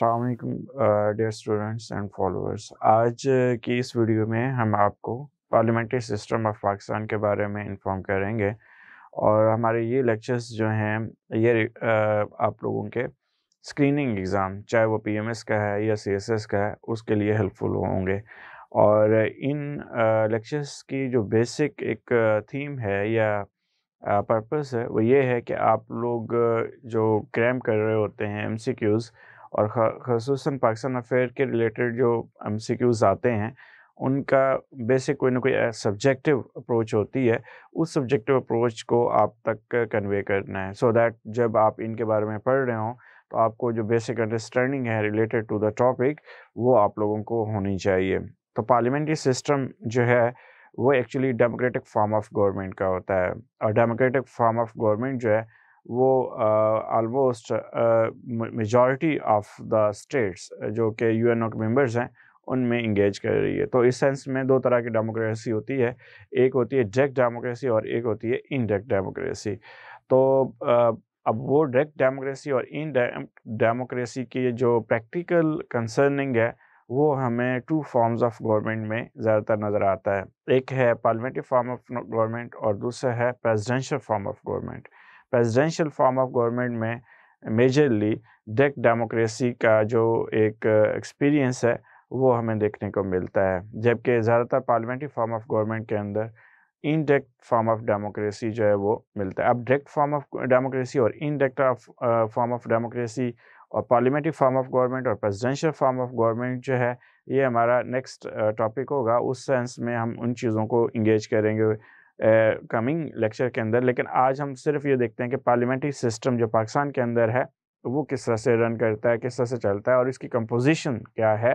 السلام علیکم dear students and followers آج کی اس ویڈیو میں ہم آپ کو پارلیمنٹری سسٹم آف پاکستان کے بارے میں انفارم کریں گے اور ہمارے یہ لیکچرس جو ہیں یہ آپ لوگوں کے اسکریننگ ایگزام چاہے وہ پی ایم ایس کا ہے یا سی ایس ایس کا ہے اس کے لیے ہیلپ فل ہوں گے اور ان لیکچرس کی جو بیسک ایک تھیم ہے یا پرپز ہے وہ یہ ہے کہ آپ لوگ جو کریم کر رہے ہوتے ہیں ایم سی کیوز اور خصوصاً پاکستان افیئر کے ریلیٹڈ جو ایم سی کیوز آتے ہیں ان کا بیسک کوئی نہ کوئی سبجیکٹیو اپروچ ہوتی ہے اس سبجیکٹیو اپروچ کو آپ تک کنوے کرنا ہے سو دیٹ جب آپ ان کے بارے میں پڑھ رہے ہوں تو آپ کو جو بیسک انڈرسٹینڈنگ ہے ریلیٹڈ ٹو دا ٹاپک وہ آپ لوگوں کو ہونی چاہیے تو پارلیمنٹری سسٹم جو ہے وہ actually democratic form of government کا ہوتا ہے اور ڈیموکریٹک فارم آف گورنمنٹ جو ہے وہ almost majority of the states جو کہ یو این او کے ممبرز ہیں ان میں انگیج کر رہی ہے تو اس سینس میں دو طرح کی ڈیموکریسی ہوتی ہے ایک ہوتی ہے ڈائریکٹ ڈیموکریسی اور ایک ہوتی ہے انڈائریکٹ ڈیموکریسی تو اب وہ ڈائریکٹ ڈیموکریسی اور ان ڈیموکریسی کی جو پریکٹیکل کنسرننگ ہے وہ ہمیں ٹو فارمز آف گورنمنٹ میں زیادہ تر نظر آتا ہے ایک ہے پارلیمنٹری فارم آف گورنمنٹ اور دوسرا ہے presidential form of government presidential form of government میں میجرلی ڈیک ڈیموکریسی کا جو ایک ایکسپیرینس ہے وہ ہمیں دیکھنے کو ملتا ہے جبکہ زیادہ تر پارلیمنٹری فارم آف گورنمنٹ کے اندر indirect form of democracy جو ہے وہ ملتا ہے اب ڈائریکٹ فارم آف ڈیموکریسی اور ان آف فارم آف ڈیموکریسی اور پارلیمنٹری فارم آف گورنمنٹ اور پریزیڈینشیل فارم آف گورنمنٹ جو ہے یہ ہمارا نیکسٹ ٹاپک uh, ہوگا اس سینس میں ہم ان چیزوں کو انگیج کریں گے کمنگ لیکچر کے اندر لیکن آج ہم صرف یہ دیکھتے ہیں کہ پارلیمنٹری سسٹم جو پاکستان کے اندر ہے وہ کس طرح سے رن کرتا ہے کس طرح سے چلتا ہے اور اس کی کمپوزیشن کیا ہے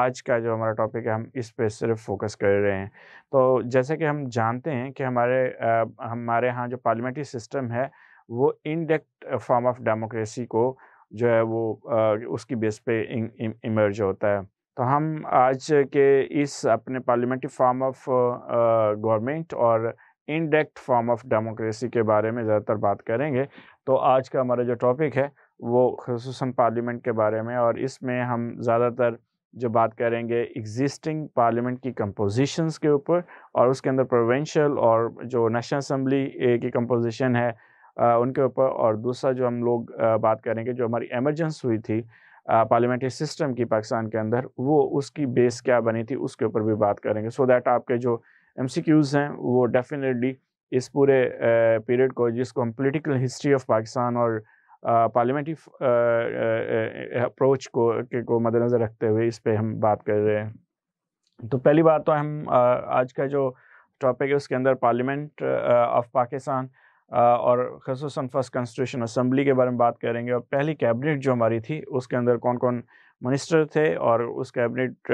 آج کا جو ہمارا ٹاپک ہے ہم اس پہ صرف فوکس کر رہے ہیں تو جیسے کہ ہم جانتے ہیں کہ ہمارے ہمارے ہاں جو پارلیمنٹری سسٹم ہے وہ انڈیکٹ فارم آف ڈیموکریسی کو جو ہے وہ اس کی بیس پہ ایمرج ہوتا ہے تو ہم آج کے اس اپنے پارلیمنٹری فارم آف گورنمنٹ اور انڈیکٹ فارم آف ڈیموکریسی کے بارے میں زیادہ تر بات کریں گے تو آج کا ہمارا جو ٹاپک ہے وہ خصوصاً پارلیمنٹ کے بارے میں اور اس میں ہم زیادہ تر جو بات کریں گے ایگزسٹنگ پارلیمنٹ کی کمپوزیشنز کے اوپر اور اس کے اندر پروونشل اور جو نیشنل اسمبلی کی کمپوزیشن ہے ان کے اوپر اور دوسرا جو ہم لوگ بات کریں گے جو ہماری ایمرجنس ہوئی تھی پارلیمنٹری سسٹم کی پاکستان کے اندر وہ اس کی بیس کیا بنی تھی اس کے اوپر بھی بات کریں گے سو دیٹ آپ کے جو ایم سی کیوز ہیں وہ ڈیفینیٹلی اس پورے پیریڈ کو جس کو ہم پولیٹیکل ہسٹری آف پاکستان اور پارلیمنٹری اپروچ کو مد نظر رکھتے ہوئے اس پہ ہم بات کر رہے ہیں تو پہلی بات تو ہم آج کا جو ٹاپک ہے اس کے اندر پارلیمنٹ آف پاکستان اور خصوصاً فرسٹ کانسٹیٹیوشن اسمبلی کے بارے میں بات کریں گے اور پہلی کیبنٹ جو ہماری تھی اس کے اندر کون کون منسٹر تھے اور اس کیبنٹ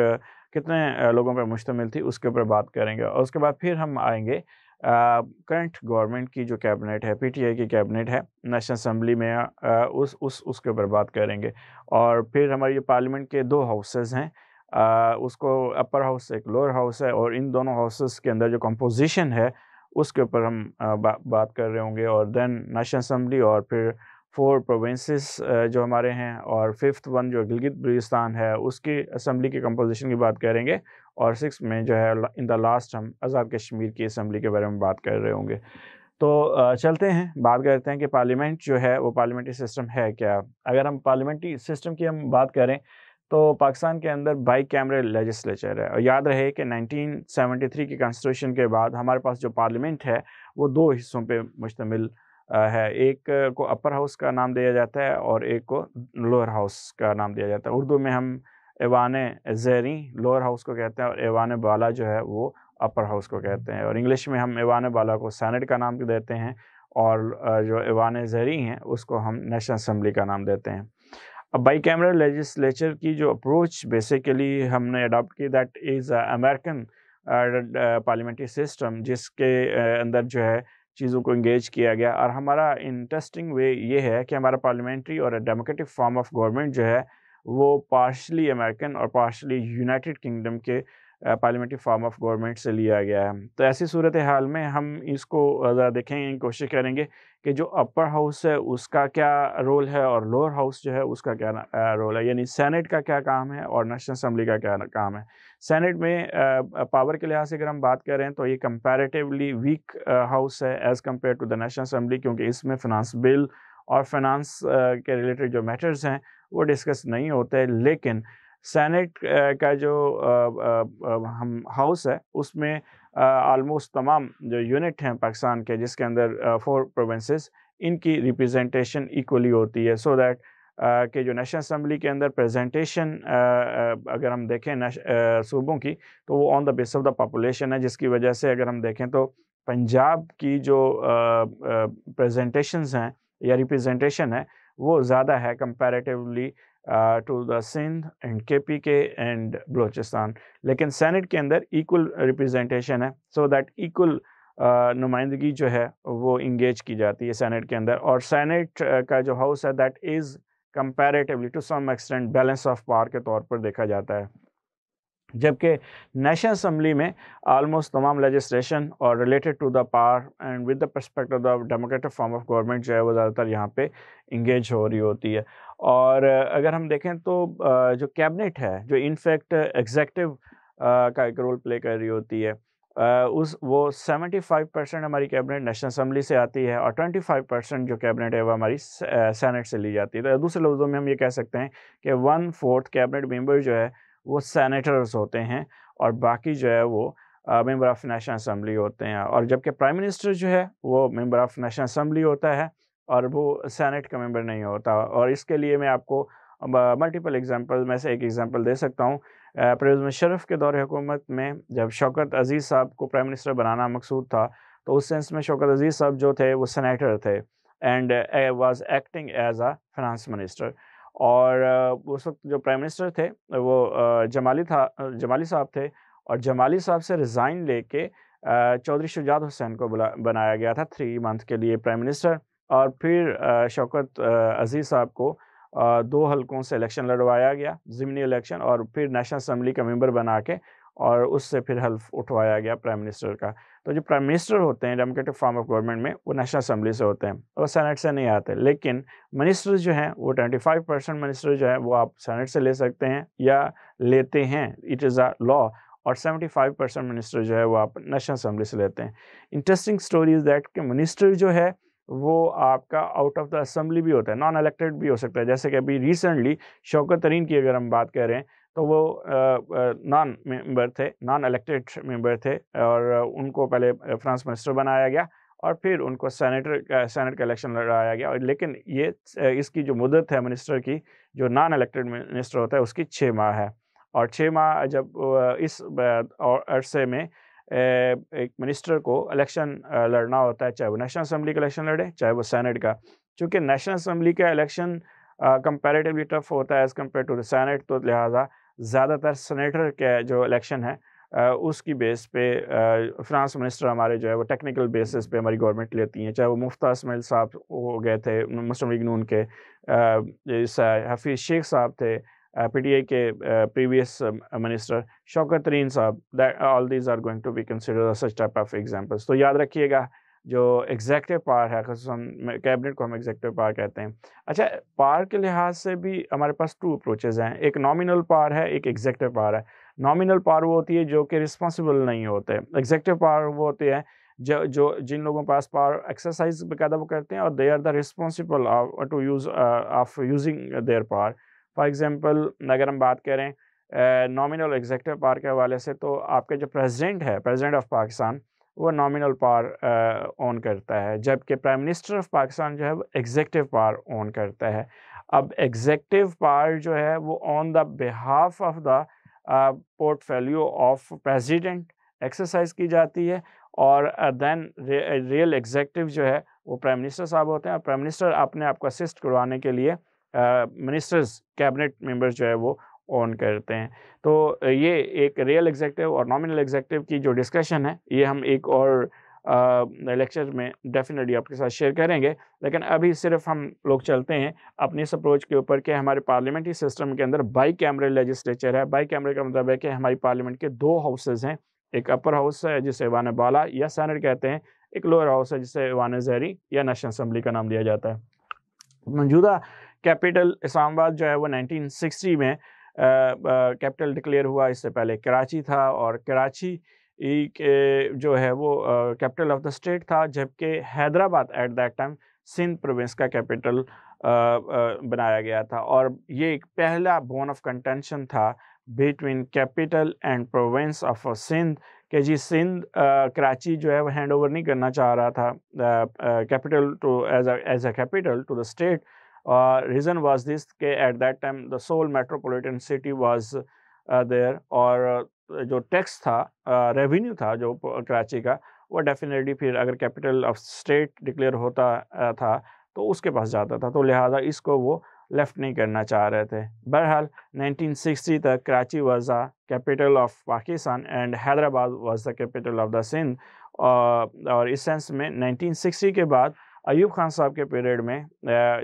کتنے لوگوں پہ مشتمل تھی اس کے اوپر بات کریں گے اور اس کے بعد پھر ہم آئیں گے کرنٹ گورنمنٹ کی جو کیبنٹ ہے پی ٹی آئی کی کیبنٹ ہے نیشنل اسمبلی میں اس اس اس کے اوپر بات کریں گے اور پھر ہماری جو پارلیمنٹ کے دو ہاؤسز ہیں اس کو اپر ہاؤس ایک لوور ہاؤس ہے اور ان دونوں ہاؤسز کے اندر جو کمپوزیشن ہے اس کے اوپر ہم بات کر رہے ہوں گے اور دین نیشنل اسمبلی اور پھر فور پروونسز جو ہمارے ہیں اور ففتھ ون جو گلگت بلوچستان ہے اس کی اسمبلی کی کمپوزیشن کی بات کریں گے اور سکس میں جو ہے ان دا لاسٹ ہم آزاد کشمیر کی اسمبلی کے بارے میں بات کر رہے ہوں گے تو چلتے ہیں بات کرتے ہیں کہ پارلیمنٹ جو ہے وہ پارلیمنٹری سسٹم ہے کیا اگر ہم پارلیمنٹری سسٹم کی ہم بات کریں تو پاکستان کے اندر بائی کیمرے لیجسلیچر ہے اور یاد رہے کہ نائنٹین سیونٹی تھری کی کانسٹیٹیوشن کے بعد ہمارے پاس جو پارلیمنٹ ہے وہ دو حصوں پہ مشتمل ہے ایک کو اپر ہاؤس کا نام دیا جاتا ہے اور ایک کو لوئر ہاؤس کا نام دیا جاتا ہے اردو میں ہم ایوان زیری لوئر ہاؤس کو کہتے ہیں اور ایوان بالا جو ہے وہ اپر ہاؤس کو کہتے ہیں اور انگلش میں ہم ایوان بالا کو سینٹ کا نام دیتے ہیں اور جو ایوان زہری ہیں اس کو ہم نیشنل اسمبلی کا نام دیتے ہیں اب بائی کیمرا لیجسلیچر کی جو اپروچ بیسیکلی ہم نے اڈاپٹ کی that is American parliamentary system جس کے اندر جو ہے چیزوں کو انگیج کیا گیا اور ہمارا انٹرسٹنگ وے یہ ہے کہ ہمارا پارلیمنٹری اور ڈیموکریٹک فارم آف گورنمنٹ جو ہے وہ پارشلی امریکن اور پارشلی یونائٹڈ کنگڈم کے پارلیمنٹری فارم آف گورنمنٹ سے لیا گیا ہے تو ایسی صورت حال میں ہم اس کو دیکھیں گے کوشش کریں گے کہ جو اپر ہاؤس ہے اس کا کیا رول ہے اور لوور ہاؤس جو ہے اس کا کیا رول ہے یعنی سینٹ کا کیا کام ہے اور نیشنل اسمبلی کا کیا کام ہے سینٹ میں پاور کے لحاظ سے اگر ہم بات کریں تو یہ کمپیریٹیولی ویک ہاؤس ہے as compare to the National Assembly کیونکہ اس میں فنانس بل اور فنانس کے ریلیٹڈ جو میٹرز ہیں وہ ڈسکس نہیں ہوتے لیکن سینٹ کا جو ہم ہاؤس ہے اس میں آلموسٹ تمام جو یونٹ ہیں پاکستان کے جس کے اندر فور پروونسز ان کی ریپریزنٹیشن ایکولی ہوتی ہے سو دیٹ کہ جو نیشنل اسمبلی کے اندر پریزنٹیشن اگر ہم دیکھیں صوبوں کی تو وہ on the base of the population ہے جس کی وجہ سے اگر ہم دیکھیں تو پنجاب کی جو پریزنٹیشنز ہیں یا ریپریزنٹیشن ہے وہ زیادہ ہے comparatively to the Sindh and K P کے اینڈ بلوچستان لیکن سینٹ کے اندر ایکول ریپرزینٹیشن ہے سو دیٹ ایکول نمائندگی جو ہے وہ انگیج کی جاتی ہے سینٹ کے اندر اور سینٹ کا جو ہاؤس ہے that is comparatively to some extent balance of power کے طور پر دیکھا جاتا ہے جبکہ نیشنل اسمبلی میں آلموسٹ تمام لیجسلیشن اور related to the par and with the perspective the democratic form of government جو ہے وہ زیادہ تر یہاں پہ انگیج ہو رہی ہوتی ہے اور اگر ہم دیکھیں تو جو کیبنٹ ہے جو انفیکٹ ایگزیکٹو کا ایک رول پلے کر رہی ہوتی ہے اس وہ سیونٹی فائیو پرسینٹ ہماری کیبنٹ نیشنل اسمبلی سے آتی ہے اور ٹوئنٹی فائیو پرسینٹ جو کیبنٹ ہے وہ ہماری سینٹ سے لی جاتی ہے تو دوسرے لفظوں میں ہم یہ کہہ سکتے ہیں کہ ون فورتھ کیبنٹ ممبر جو ہے وہ سینیٹرز ہوتے ہیں اور باقی جو ہے وہ ممبر آف نیشنل اسمبلی ہوتے ہیں اور جبکہ پرائم منسٹر جو ہے وہ ممبر آف نیشنل اسمبلی ہوتا ہے اور وہ سینیٹ کا ممبر نہیں ہوتا اور اس کے لیے میں آپ کو ملٹیپل اگزامپل میں سے ایک ایگزامپل دے سکتا ہوں پرویز مشرف کے دور حکومت میں جب شوکت عزیز صاحب کو پرائم منسٹر بنانا مقصود تھا تو اس سینس میں شوکت عزیز صاحب جو تھے وہ سینیٹر تھے and was acting as a finance minister اور اس وقت جو پرائم منسٹر تھے وہ جمالی تھا جمالی صاحب تھے اور جمالی صاحب سے ریزائن لے کے چودھری شجاد حسین کو بنایا گیا تھا تھری منتھ کے لیے پرائم منسٹر اور پھر شوکت عزیز صاحب کو دو حلقوں سے الیکشن لڑوایا گیا ضمنی الیکشن اور پھر نیشنل اسمبلی کا ممبر بنا کے اور اس سے پھر حلف اٹھوایا گیا پرائم منسٹر کا تو جو پرائم منسٹر ہوتے ہیں ڈیموکریٹک فارم آف گورنمنٹ میں وہ نیشنل اسمبلی سے ہوتے ہیں اور سینٹ سے نہیں آتے لیکن منسٹر جو ہیں وہ ٹوینٹی فائیو پرسینٹ منسٹر جو ہے وہ آپ سینٹ سے لے سکتے ہیں یا لیتے ہیں اٹ از اے لا اور سیونٹی فائیو پرسینٹ منسٹر جو ہے وہ آپ نیشنل اسمبلی سے لیتے ہیں انٹرسٹنگ اسٹوری از دیٹ کہ منسٹر جو ہے وہ آپ کا آؤٹ آف دا اسمبلی بھی ہوتا ہے نان الیکٹڈ بھی ہو سکتا ہے جیسے کہ ابھی ریسنٹلی شوکت ترین کی اگر ہم بات کریں تو وہ نان ممبر تھے نان الیکٹڈ ممبر تھے اور ان کو پہلے فرانس منسٹر بنایا گیا اور پھر ان کو سینیٹر سینٹ کا الیکشن لڑایا گیا لیکن یہ اس کی جو مدت ہے منسٹر کی جو نان الیکٹڈ منسٹر ہوتا ہے اس کی چھ ماہ ہے اور چھ ماہ جب اس عرصے میں ایک منسٹر کو الیکشن لڑنا ہوتا ہے چاہے وہ نیشنل اسمبلی کا الیکشن لڑے چاہے وہ سینیٹ کا چونکہ نیشنل اسمبلی کا الیکشن کمپیریٹیولی ٹف ہوتا ہے as compare to the senate تو لہٰذا زیادہ تر سینیٹر کے جو الیکشن ہے اس کی بیس پہ فرانس منسٹر ہمارے جو ہے وہ ٹیکنیکل بیسس پہ ہماری گورنمنٹ لیتی ہیں چاہے وہ مفتا اسمیل صاحب ہو گئے تھے مسلم لیگ نون کے حفیظ شیخ صاحب تھے پی ٹی آئی کے پریویس منسٹر شوکت ترین صاحب all these are going to be examples تو یاد رکھیے گا جو ایگزیکٹو پاور ہے خصوصاً کیبنٹ کو ہم ایگزیکٹیو پاور کہتے ہیں اچھا پاور کے لحاظ سے بھی ہمارے پاس ٹو اپروچز ہیں ایک نامینل پاور ہے ایک ایگزیکٹیو پاور ہے نامینل پاور وہ ہوتی ہے جو کہ رسپانسبل نہیں ہوتے ایگزیکٹیو پاور وہ ہوتے ہیں جو جو جن لوگوں پاس پاور ایکسرسائز باقاعدہ وہ کرتے ہیں اور they are the use of using their power for example اگر ہم بات کریں نامینل ایگزیکٹیو پاور کے حوالے سے تو آپ کے جو پریزیڈنٹ ہے پریزیڈنٹ آف پاکستان وہ نامنل پار اون کرتا ہے جبکہ پرائم منسٹر آف پاکستان جو ہے وہ ایگزیکٹیو پار اون کرتا ہے اب ایگزیکٹیو پاور جو ہے وہ on the behalf of the portfolio of president exercise کی جاتی ہے اور دین ریئل ایگزیکٹیو جو ہے وہ پرائم منسٹر صاحب ہوتے ہیں اور پرائم منسٹر اپنے آپ کو اسسٹ کروانے کے لیے منسٹرز کیبنٹ ممبرز جو ہے وہ آن کرتے ہیں تو یہ ایک ریئل ایگزیکٹیو اور نامنل ایگزیکٹیو کی جو ڈسکشن ہے یہ ہم ایک اور لیکچر میں ڈیفینیٹلی آپ کے ساتھ شیئر کریں گے لیکن ابھی صرف ہم لوگ چلتے ہیں اپنی اس اپروچ کے اوپر کہ ہمارے پارلیمنٹی سسٹم کے اندر بائی کیمرے لیجسلیچر ہے بائی کیمرے کا مطلب ہے کہ ہماری پارلیمنٹ کے دو ہاؤسز ہیں ایک اپر ہاؤس ہے جسے ایوان بالا یا سینٹ کہتے ہیں ایک لوئر ہاؤس ہے جسے ایوان زہری یا نیشنل اسمبلی کا نام دیا جاتا ہے موجودہ کیپیٹل اسلام آباد جو ہے وہ نائنٹین سکسٹی میں کیپٹل ڈکلیئر ہوا اس سے پہلے کراچی تھا اور کراچی کے جو ہے وہ کیپٹل آف دا اسٹیٹ تھا جبکہ Hyderabad at that time Sindh province کا کیپٹل بنایا گیا تھا اور یہ ایک پہلا بون آف کنٹینشن تھا between capital and province of Sindh کہ جی سندھ کراچی جو ہے وہ ہینڈ اوور نہیں کرنا چاہ رہا تھا to as a capital to the state reason was this کہ at that time the sole metropolitan city was there اور جو ٹیکس تھا ریونیو تھا جو کراچی کا وہ ڈیفینیٹلی پھر اگر کیپیٹل آف اسٹیٹ ڈکلیئر ہوتا تھا تو اس کے پاس جاتا تھا تو لہٰذا اس کو وہ لیفٹ نہیں کرنا چاہ رہے تھے بہرحال نائنٹین سکسٹی تک Karachi was the capital of Pakistan and Hyderabad was the capital of the Sindh اور اس سینس میں نائنٹین سکسٹی کے بعد ایوب خان صاحب کے پیریڈ میں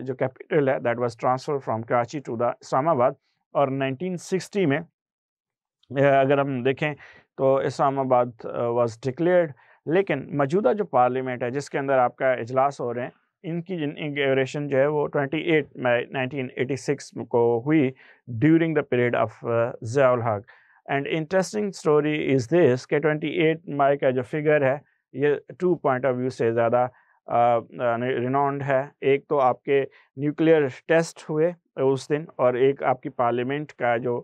جو کیپٹل ہے that was transfer from Karachi to the Islamabad اور نائنٹین سکسٹی میں اگر ہم دیکھیں تو اسلام آباد واز ڈکلیئرڈ لیکن موجودہ جو پارلیمنٹ ہے جس کے اندر آپ کا اجلاس ہو رہے ہیں ان کی جن انگریشن جو ہے وہ twenty eight May nineteen eighty six کو ہوئی during the period of Zia ul-Haq and interesting story is this کہ ٹوئنٹی ایٹ مائی کا جو فگر ہے یہ ٹو پوائنٹ آف ویو سے زیادہ رینانڈ ہے ایک تو آپ کے نیوکلیئر ٹیسٹ ہوئے اس دن اور ایک آپ کی پارلیمنٹ کا جو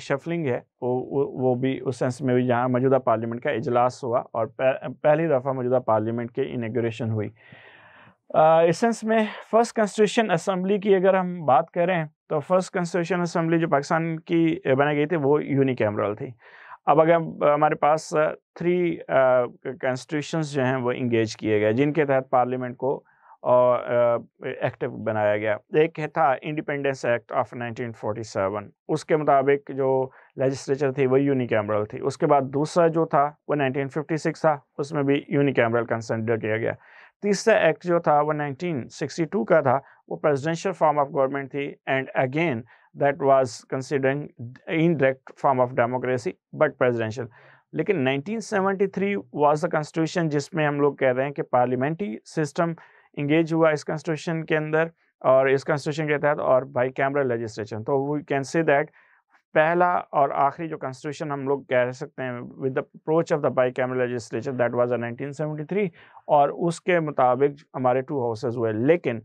شفلنگ ہے وہ وہ بھی اس سینس میں بھی جہاں موجودہ پارلیمنٹ کا اجلاس ہوا اور پہلی دفعہ موجودہ پارلیمنٹ کی انیگریشن ہوئی اس سینس میں فرسٹ کنسٹیٹیوشن اسمبلی کی اگر ہم بات کریں تو فرسٹ کنسٹیٹیوشن اسمبلی جو پاکستان کی بنائی گئی تھی وہ یونی کیمرل تھی اب اگر ہمارے پاس تھری کانسٹیٹیوشنس جو ہیں وہ انگیج کیے گئے جن کے تحت پارلیمنٹ کو ایکٹو بنایا گیا ایک تھا independence act of nineteen forty seven اس کے مطابق جو لیجسلیچر تھی وہ یونی کیمرل تھی اس کے بعد دوسرا جو تھا وہ نائنٹین ففٹی سکس تھا اس میں بھی یونی کیمرل کنسنڈر کیا گیا تیسرا ایکٹ جو تھا وہ نائنٹین سکسٹی ٹو کا تھا وہ پریزڈینشیل فارم آف گورنمنٹ تھی and again that was considering indirect form of democracy but presidential لیکن nineteen seventy three was the constitution جس میں ہم لوگ کہہ رہے ہیں کہ پارلیمنٹری سسٹم انگیج ہوا اس کنسٹیٹیوشن کے اندر اور اس کانسٹیٹیوشن کے تحت اور بائی کیمرا لیجسلیشن تو وی کین سی دیٹ پہلا اور آخری جو کنسٹیٹیوشن ہم لوگ کہہ سکتے ہیں with approach of the bicameral legislation that was a nineteen seventy three اور اس کے مطابق ہمارے ٹو ہاؤسز ہوئے لیکن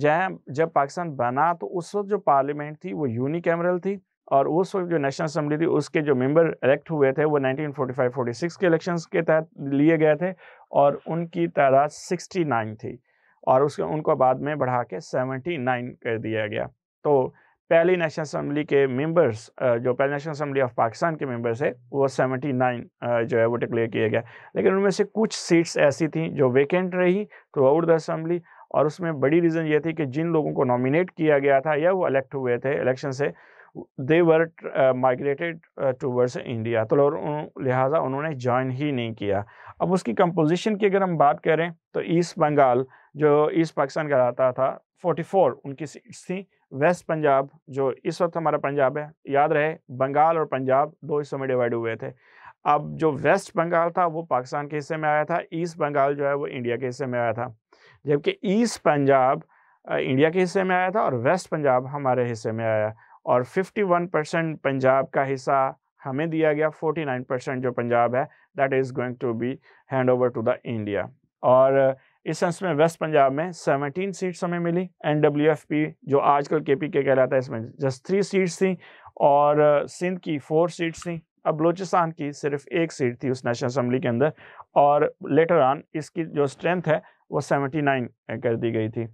جب جب پاکستان بنا تو اس وقت جو پارلیمنٹ تھی وہ یونی کیمرل تھی اور اس وقت جو نیشنل اسمبلی تھی اس کے جو ممبر الیکٹ ہوئے تھے وہ 1945-46 کے الیکشنز کے تحت لیے گئے تھے اور ان کی تعداد 69 تھی اور اس ان کو بعد میں بڑھا کے 79 کر دیا گیا تو پہلی نیشنل اسمبلی کے ممبرس جو پہلی نیشنل اسمبلی آف پاکستان کے ممبرس ہے وہ 79 جو ہے وہ ڈکلیئر کیا گیا لیکن ان میں سے کچھ سیٹس ایسی تھیں جو ویکینٹ رہی تھرو آؤٹ دا اسمبلی اور اس میں بڑی ریزن یہ تھی کہ جن لوگوں کو نامینیٹ کیا گیا تھا یا وہ الیکٹ ہوئے تھے الیکشن سے دے ور مائیگریٹیڈ ٹو انڈیا تو لہٰذا انہوں نے جوائن ہی نہیں کیا اب اس کی کمپوزیشن کی اگر ہم بات کریں تو ایسٹ بنگال جو ایسٹ پاکستان کا رہتا تھا فورٹی فور ان کی سیٹس تھیں ویسٹ پنجاب جو اس وقت ہمارا پنجاب ہے یاد رہے بنگال اور پنجاب دو حصوں میں ڈیوائڈ ہوئے تھے اب جو ویسٹ بنگال تھا وہ پاکستان کے حصے میں آیا تھا ایسٹ بنگال جو ہے وہ انڈیا کے حصے میں آیا تھا جبکہ ایسٹ پنجاب انڈیا کے حصے میں آیا تھا اور ویسٹ پنجاب ہمارے حصے میں آیا اور ففٹی ون پرسینٹ پنجاب کا حصہ ہمیں دیا گیا فورٹی نائن پرسینٹ جو پنجاب ہے that is going to be hand over to the India اور اس سنس میں ویسٹ پنجاب میں سیونٹین سیٹس ہمیں ملی این ڈبلیو ایف پی جو آج کل کے پی کے کہلاتا تھا اس میں جسٹ تھری سیٹس تھیں اور سندھ کی فور سیٹس تھیں اب بلوچستان کی صرف ایک سیٹ تھی اس نیشنل اسمبلی کے اندر اور لیٹر آن اس کی جو اسٹرینتھ ہے وہ سیونٹی نائن کر دی گئی تھی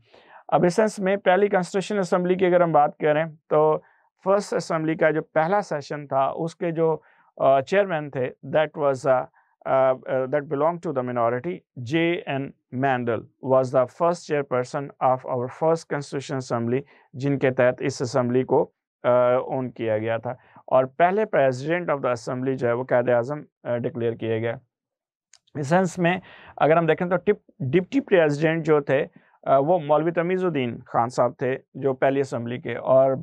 اب اسنس میں پہلی کانسٹیٹیوشن اسمبلی کی اگر ہم بات کریں تو فرسٹ اسمبلی کا جو پہلا سیشن تھا اس کے جو چیئرمین تھے that was that belong to the minority J N Mandal was the first person of our first constitution assembly جن کے تحت اس اسمبلی کو اون کیا گیا تھا اور پہلے پریزیڈنٹ آف دا اسمبلی جو ہے وہ قید اعظم ڈکلیئر کیا گیا سینس میں اگر ہم دیکھیں تو ڈپٹی پریزیڈنٹ جو تھے وہ مولوی تمیز الدین خان صاحب تھے جو پہلی اسمبلی کے اور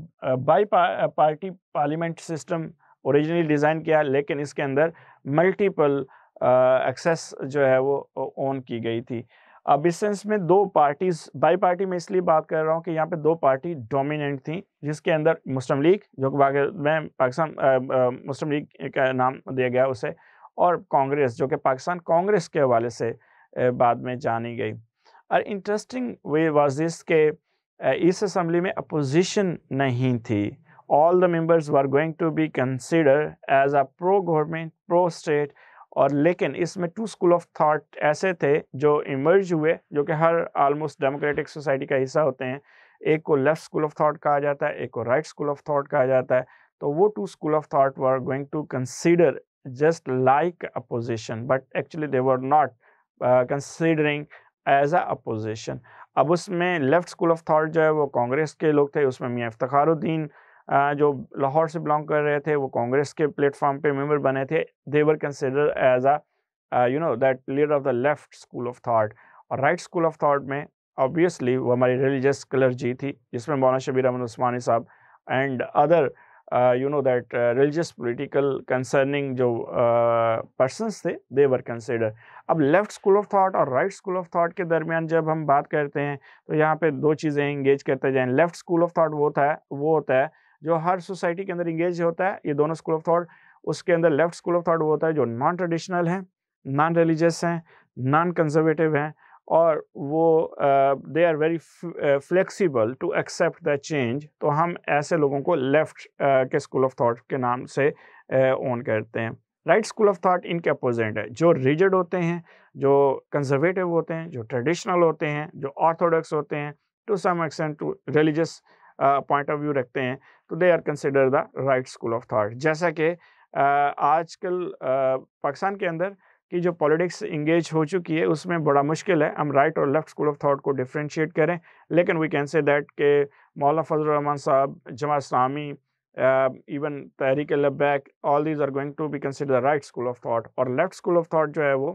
bi party parliament system originally design کیا لیکن اس کے اندر ملٹیپل ایکسیس جو ہے وہ اون کی گئی تھی اب اس سینس میں دو پارٹیز بائی پارٹی میں اس لیے بات کر رہا ہوں کہ یہاں پہ دو پارٹی ڈومیننٹ تھیں جس کے اندر مسلم لیگ جو کہ میں پاکستان مسلم لیگ کا نام دیا گیا اسے اور کانگریس جو کہ پاکستان کانگریس کے حوالے سے بعد میں جانی گئی اور انٹرسٹنگ وے واز دس کہ اس اسمبلی میں اپوزیشن نہیں تھی all the members were going to be consider as a pro government pro state اور لیکن اس میں ٹو اسکول آف تھاٹ ایسے تھے جو ایمرج ہوئے جو کہ ہر آلموسٹ ڈیموکریٹک سوسائٹی کا حصہ ہوتے ہیں ایک کو لیفٹ اسکول آف تھاٹ کہا جاتا ہے ایک کو رائٹ اسکول آف تھاٹ کہا جاتا ہے تو وہ two school of thought were going to consider just like but actually they were not uh, considering as a opposition اب اس میں لیفٹ school آف تھاٹ جو ہے وہ کانگریس کے لوگ تھے اس میں میاں افتخار الدین جو لاہور سے بلانگ کر رہے تھے وہ کانگریس کے پلیٹ فارم پہ ممبر بنے تھے they were consider as a you know that leader of the left school of thought اور رائٹ اسکول آف تھاٹ میں آبویسلی وہ ہماری ریلیجس کلرجی تھی جس میں مولانا شبیر احمد عثمانی صاحب and other you know that religious political concerning جو پرسنس تھے دے ور کنسیڈر اب لیفٹ اسکول آف تھاٹ اور رائٹ اسکول آف تھاٹ کے درمیان جب ہم بات کرتے ہیں تو یہاں پہ دو چیزیں انگیج کرتے جائیں لیفٹ اسکول آف تھاٹ وہ تھا وہ ہوتا ہے جو ہر سوسائٹی کے اندر انگیج ہوتا ہے یہ دونوں اسکول آف تھاٹ اس کے اندر لیفٹ اسکول آف تھاٹ وہ ہوتا ہے جو نان ٹریڈیشنل ہیں نان ریلیجیس ہیں نان کنزرویٹیو ہیں اور وہ they are very flexible to accept the change تو ہم ایسے لوگوں کو لیفٹ کے اسکول آف تھاٹ کے نام سے اون کرتے ہیں رائٹ اسکول آف تھاٹ ان کے اپوزنٹ ہے جو ریجڈ ہوتے ہیں جو کنزرویٹو ہوتے ہیں جو ٹریڈیشنل ہوتے ہیں جو آرتھوڈاکس ہوتے ہیں to some extent to religious point of view رکھتے ہیں تو they are consider the right school of thought جیسا کہ آج کل پاکستان کے اندر کہ جو پولیٹکس انگیج ہو چکی ہے اس میں بڑا مشکل ہے ہم رائٹ اور لیفٹ اسکول آف تھاٹ کو ڈفرینشیٹ کریں لیکن وی کین سے دیٹ کہ مولانا فضل الرحمان صاحب جمع اسلامی even Tehreek Labbaik all these are going to be consider right school of thought اور لیفٹ اسکول آف تھاٹ جو ہے وہ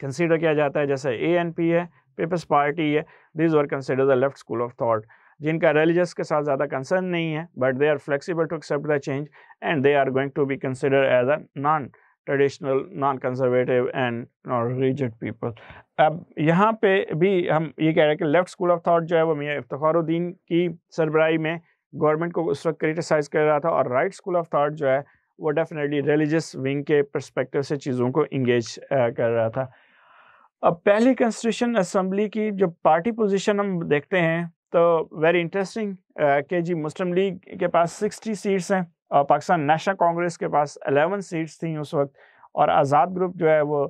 کنسیڈر کیا جاتا ہے جیسے اے این پی ہے پیپلز پارٹی ہے these are consider the left school of thought جن کا ریلیجس کے ساتھ زیادہ کنسرن نہیں ہے but they are flexible to accept the change and they are going to be consider as a non traditional non conservative and non religious people اب یہاں پہ بھی ہم یہ کہہ رہے ہیں کہ لیفٹ اسکول آف تھاٹ جو ہے وہ میاں افتخار الدین کی سربراہی میں گورنمنٹ کو اس وقت کریٹیسائز کر رہا تھا اور رائٹ اسکول آف تھاٹ جو ہے وہ ڈیفینیٹلی ریلیجس ونگ کے پرسپیکٹیو سے چیزوں کو انگیج کر رہا تھا اب پہلی کنسٹیٹیوشن اسمبلی کی جو پارٹی پوزیشن ہم دیکھتے ہیں تو ویری انٹرسٹنگ کہ جی مسلم لیگ کے پاس سکسٹی سیٹس ہیں پاکستان نیشنل کانگریس کے پاس الیون سیٹس تھیں اس وقت اور آزاد گروپ جو ہے وہ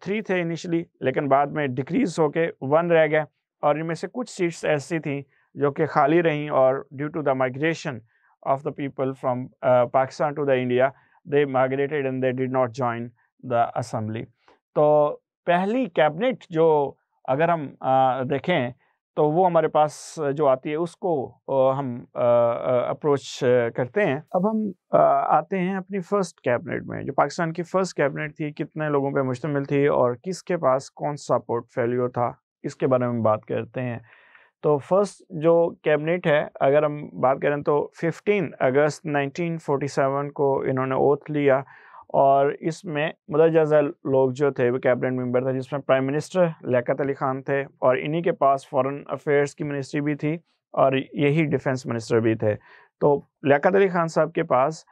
تھری تھے انیشلی لیکن بعد میں ڈکریز ہو کے ون رہ گئے اور ان میں سے کچھ سیٹس ایسی تھیں جو کہ خالی رہیں اور due to the migration of the people from Pakistan to the India they migrated and they not join the assembly تو پہلی کیبنٹ جو اگر ہم دیکھیں تو وہ ہمارے پاس جو آتی ہے اس کو ہم اپروچ کرتے ہیں اب ہم آتے ہیں اپنی فرسٹ کیبنٹ میں جو پاکستان کی فرسٹ کیبنٹ تھی کتنے لوگوں پہ مشتمل تھی اور کس کے پاس کون سا پورٹ فیلیو تھا اس کے بارے میں بات کرتے ہیں تو فرسٹ جو کیبنٹ ہے اگر ہم بات کریں تو fifteen August nineteen forty seven کو انہوں نے اوتھ لیا اور اس میں مدرجہ لوگ جو تھے وہ کیبنٹ ممبر تھے جس میں پرائم منسٹر لیاقت علی خان تھے اور انہی کے پاس فورن افیئرس کی منسٹری بھی تھی اور یہی ڈیفنس منسٹر بھی تھے تو لیاقت علی خان صاحب کے پاس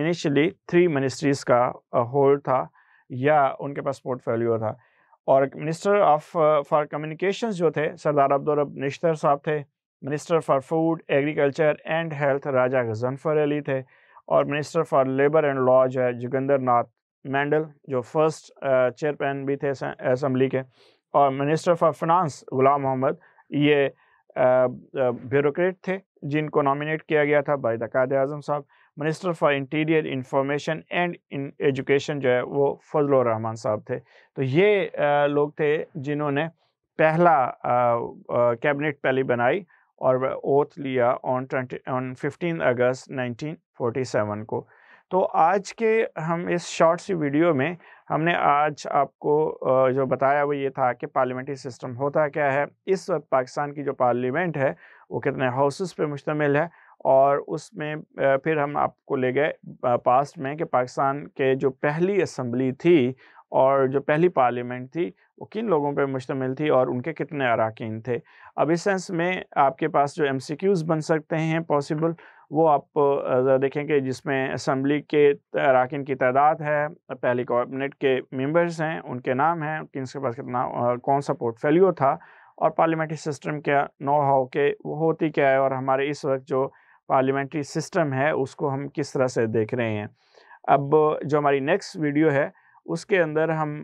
انیشلی تھری منسٹریز کا ہولڈ تھا یا ان کے پاس پورٹ فیلیو تھا اور منسٹر آف فار کمیونیکیشنز جو تھے سردار عبدالرب نشتر صاحب تھے minister for food agriculture and health Raja Ghazanfar Ali تھے اور minister for labour and law جو ہے جگندر ناتھ مینڈل جو فرسٹ چیئرمین بھی تھے اسمبلی کے اور منسٹر فار فنانس غلام محمد یہ بیوروکریٹ تھے جن کو نامینیٹ کیا گیا تھا بھائی قائد اعظم صاحب minister for interior information and in education جو ہے وہ فضل الرحمٰن صاحب تھے تو یہ لوگ تھے جنہوں نے پہلا کیبنٹ پہلی بنائی اور اوتھ لیا on on fifteen August nineteen forty seven کو تو آج کے ہم اس شارٹ سی ویڈیو میں ہم نے آج آپ کو جو بتایا وہ یہ تھا کہ پارلیمنٹری سسٹم ہوتا کیا ہے اس وقت پاکستان کی جو پارلیمنٹ ہے وہ کتنے ہاؤسز پہ مشتمل ہے اور اس میں پھر ہم آپ کو لے گئے پاسٹ میں کہ پاکستان کے جو پہلی اسمبلی تھی اور جو پہلی پارلیمنٹ تھی وہ کن لوگوں پہ مشتمل تھی اور ان کے کتنے اراکین تھے اب اس سینس میں آپ کے پاس جو ایم سی کیوز بن سکتے ہیں پاسبل وہ آپ دیکھیں کہ جس میں اسمبلی کے اراکین کی تعداد ہے پہلی کوابنٹ کے ممبرز ہیں ان کے نام ہیں کنس کے پاس کتنا کون سا پورٹ فیلیو تھا اور پارلیمنٹری سسٹم کیا نو ہاؤ کے وہ ہوتی کیا ہے اور ہمارے اس وقت جو پارلیمنٹری سسٹم ہے اس کو ہم کس طرح سے دیکھ رہے ہیں اب جو ہماری نیکسٹ ویڈیو ہے اس کے اندر ہم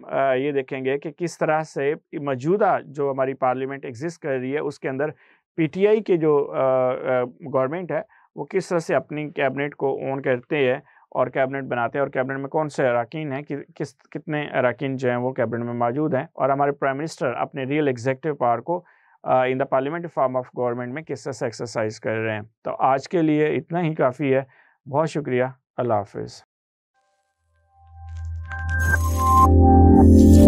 یہ دیکھیں گے کہ کس طرح سے موجودہ جو ہماری پارلیمنٹ ایگزسٹ کر رہی ہے اس کے اندر پی ٹی آئی کے جو گورنمنٹ ہے وہ کس طرح سے اپنی کیبنٹ کو اون کرتے ہیں اور کیبنٹ بناتے ہیں اور کیبنٹ میں کون سے اراکین ہیں کس کتنے اراکین جو ہیں وہ کیبنٹ میں موجود ہیں اور ہمارے پرائم منسٹر اپنے ریئل ایگزیکٹو پاور کو in the parliament form of government میں کس طرح سے ایکسرسائز کر رہے ہیں تو آج کے لیے اتنا ہی کافی ہے بہت شکریہ اللہ حافظ Thank you.